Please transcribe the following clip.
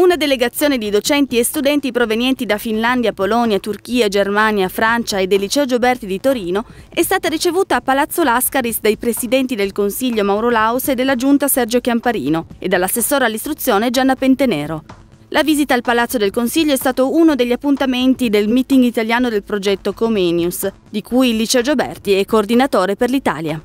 Una delegazione di docenti e studenti provenienti da Finlandia, Polonia, Turchia, Germania, Francia e del Liceo Gioberti di Torino è stata ricevuta a Palazzo Lascaris dai presidenti del Consiglio Mauro Laus e della Giunta Sergio Chiamparino e dall'assessore all'istruzione Gianna Pentenero. La visita al Palazzo del Consiglio è stato uno degli appuntamenti del meeting italiano del progetto Comenius, di cui il Liceo Gioberti è coordinatore per l'Italia.